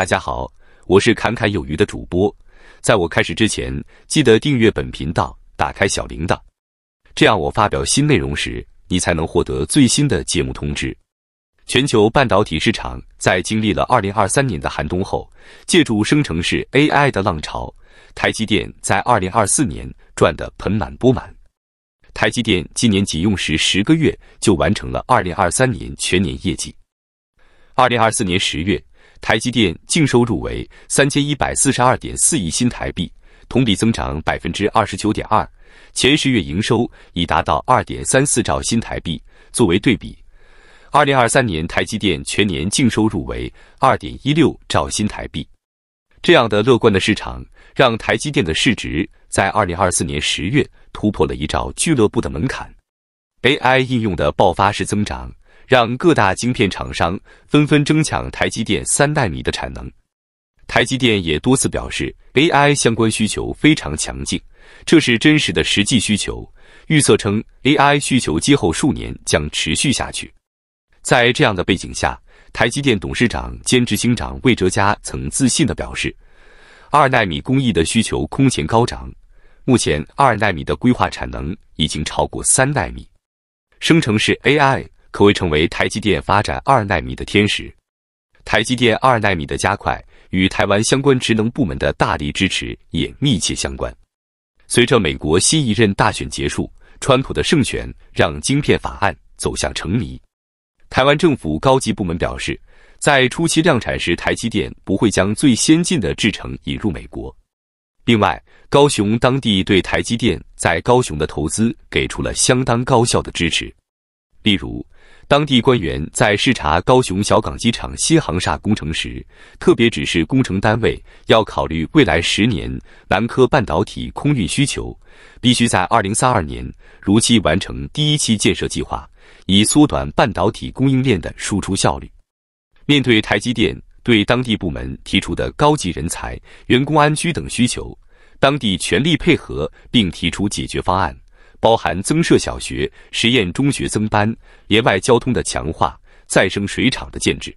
大家好，我是侃侃有余的主播。在我开始之前，记得订阅本频道，打开小铃铛，这样我发表新内容时，你才能获得最新的节目通知。全球半导体市场在经历了二零二三年的寒冬后，借助生成式 AI 的浪潮，台积电在二零二四年赚得盆满钵满。台积电今年仅用时十个月就完成了二零二三年全年业绩。二零二四年十月。台积电净收入为三千一百四十二点四亿新台币，同比增长百分之二十九点二。前十月营收已达到二点三四兆新台币。作为对比，二零二三年台积电全年净收入为二点一六兆新台币。这样的乐观的市场，让台积电的市值在二零二四年十月突破了一兆俱乐部的门槛。AI 应用的爆发式增长。让各大晶片厂商纷纷争抢台积电三代米的产能，台积电也多次表示，AI 相关需求非常强劲，这是真实的实际需求。预测称，AI 需求今后数年将持续下去。在这样的背景下，台积电董事长兼执行长魏哲嘉曾自信地表示，二纳米工艺的需求空前高涨，目前二纳米的规划产能已经超过三纳米，生成式 AI。可谓成为台积电发展二纳米的天时。台积电二纳米的加快与台湾相关职能部门的大力支持也密切相关。随着美国新一任大选结束，川普的胜选让晶片法案走向成谜。台湾政府高级部门表示，在初期量产时，台积电不会将最先进的制程引入美国。另外，高雄当地对台积电在高雄的投资给出了相当高效的支持，例如。当地官员在视察高雄小港机场新航厦工程时，特别指示工程单位要考虑未来十年南科半导体空运需求，必须在二零三二年如期完成第一期建设计划，以缩短半导体供应链的输出效率。面对台积电对当地部门提出的高级人才、员工安居等需求，当地全力配合并提出解决方案。包含增设小学、实验中学、增班，连外交通的强化，再生水厂的建制。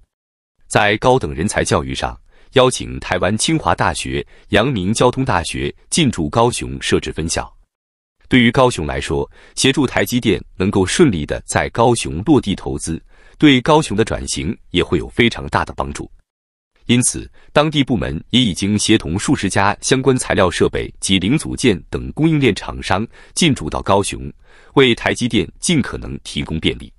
在高等人才教育上，邀请台湾清华大学、阳明交通大学进驻高雄设置分校。对于高雄来说，协助台积电能够顺利的在高雄落地投资，对高雄的转型也会有非常大的帮助。因此，当地部门也已经协同数十家相关材料、设备及零组件等供应链厂商进驻到高雄，为台积电尽可能提供便利。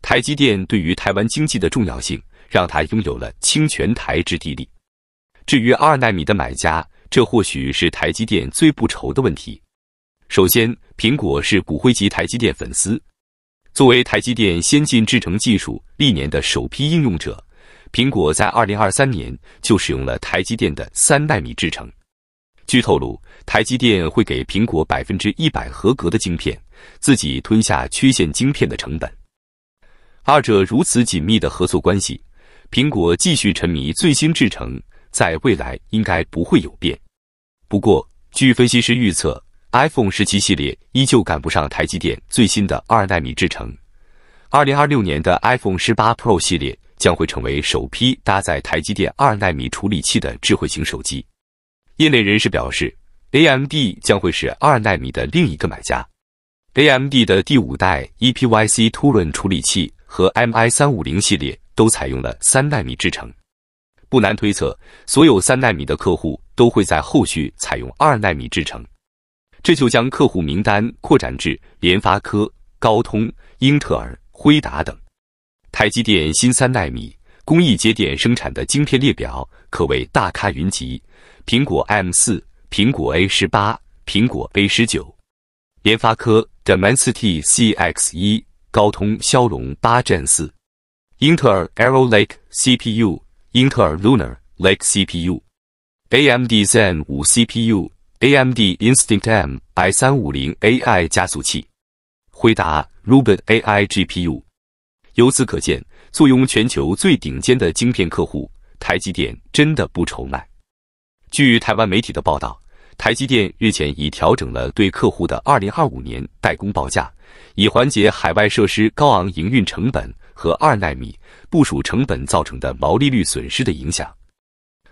台积电对于台湾经济的重要性，让它拥有了清泉台之地利。至于二纳米的买家，这或许是台积电最不愁的问题。首先，苹果是骨灰级台积电粉丝，作为台积电先进制程技术历年的首批应用者。苹果在二零二三年就使用了台积电的三纳米制程。据透露，台积电会给苹果百分之一百合格的晶片，自己吞下缺陷晶片的成本。二者如此紧密的合作关系，苹果继续沉迷最新制程，在未来应该不会有变。不过，据分析师预测，iPhone 十七系列依旧赶不上台积电最新的二纳米制程。二零二六年的 iPhone 十八 Pro 系列。将会成为首批搭载台积电二纳米处理器的智慧型手机。业内人士表示，AMD 将会是二纳米的另一个买家。AMD 的第五代 EPYC 秃轮处理器和 M I 三五零系列都采用了三纳米制程，不难推测，所有三纳米的客户都会在后续采用二纳米制程，这就将客户名单扩展至联发科、高通、英特尔、辉达等。台积电新三纳米工艺节点生产的晶片列表可谓大咖云集：苹果 M 四、苹果 A 十八、苹果 A 十九、联发科 d 的 m i t CX 一、高通骁龙八 Gen 四、英特尔 Arrow Lake CPU、英特尔 Lunar Lake CPU、AMD Zen 五 CPU、AMD Instinct MI 三五零 AI 加速器、辉达 Ruben AI GPU。由此可见，坐拥全球最顶尖的晶片客户，台积电真的不愁卖。据台湾媒体的报道，台积电日前已调整了对客户的2025年代工报价，以缓解海外设施高昂营运成本和二纳米部署成本造成的毛利率损失的影响。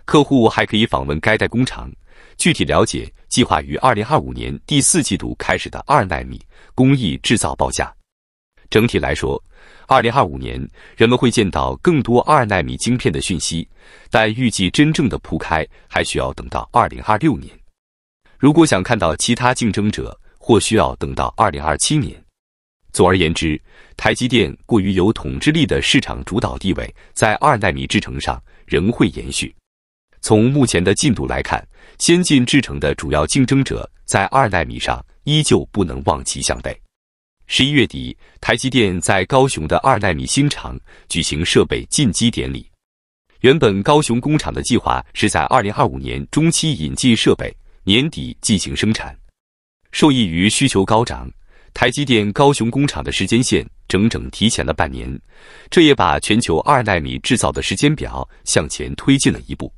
客户还可以访问该代工厂，具体了解计划于2025年第四季度开始的二纳米工艺制造报价。整体来说，二零二五年人们会见到更多二纳米晶片的讯息，但预计真正的铺开还需要等到二零二六年。如果想看到其他竞争者，或需要等到二零二七年。总而言之，台积电过于有统治力的市场主导地位在二纳米制程上仍会延续。从目前的进度来看，先进制程的主要竞争者在二纳米上依旧不能望其项背。十一月底，台积电在高雄的二纳米新厂举行设备进机典礼。原本高雄工厂的计划是在二零二五年中期引进设备，年底进行生产。受益于需求高涨，台积电高雄工厂的时间线整整提前了半年，这也把全球二纳米制造的时间表向前推进了一步。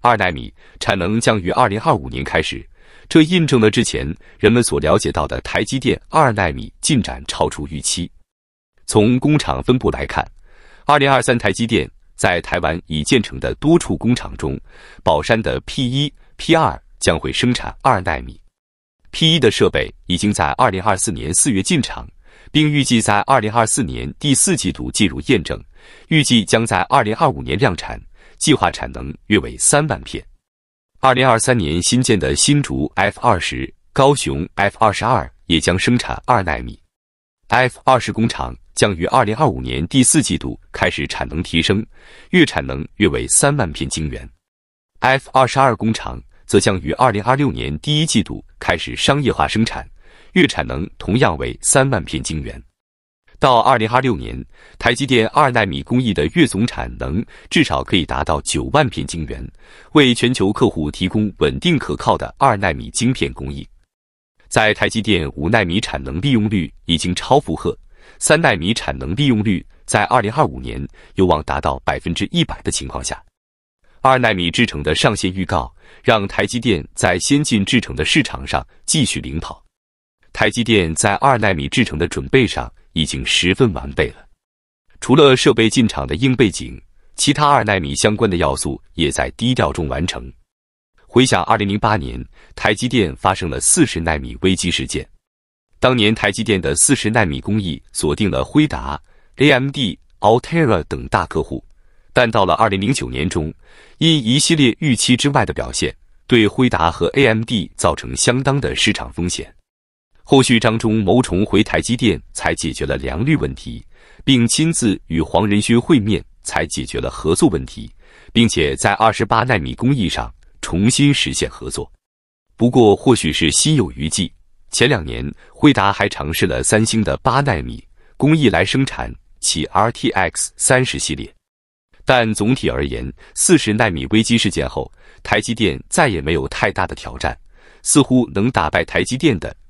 二纳米产能将于二零二五年开始。这印证了之前人们所了解到的台积电二纳米进展超出预期。从工厂分布来看，二零二三台积电在台湾已建成的多处工厂中，宝山的 P 一、P 二将会生产二纳米。P 一的设备已经在二零二四年四月进场，并预计在二零二四年第四季度进入验证，预计将在二零二五年量产，计划产能约为三万片。二零二三年新建的新竹 F 二十、高雄 F 二十二也将生产二纳米。F 二十工厂将于二零二五年第四季度开始产能提升，月产能约为三万片晶圆。F 二十二工厂则将于二零二六年第一季度开始商业化生产，月产能同样为三万片晶圆。到二零二六年，台积电二纳米工艺的月总产能至少可以达到九万片晶圆，为全球客户提供稳定可靠的二纳米晶片工艺。在台积电五纳米产能利用率已经超负荷，三纳米产能利用率在二零二五年有望达到百分之一百的情况下，二纳米制程的上线预告让台积电在先进制程的市场上继续领跑。台积电在二纳米制程的准备上。已经十分完备了。除了设备进场的硬背景，其他二纳米相关的要素也在低调中完成。回想二零零八年，台积电发生了四十纳米危机事件。当年台积电的四十纳米工艺锁定了辉达、AMD、Altera 等大客户，但到了二零零九年中，因一系列预期之外的表现，对辉达和 AMD 造成相当的市场风险。后续张忠谋重回台积电，才解决了良率问题，并亲自与黄仁勋会面，才解决了合作问题，并且在二十八纳米工艺上重新实现合作。不过，或许是心有余悸，前两年惠达还尝试了三星的八纳米工艺来生产其 RTX 三十系列。但总体而言，四十纳米危机事件后，台积电再也没有太大的挑战，似乎能打败台积电的。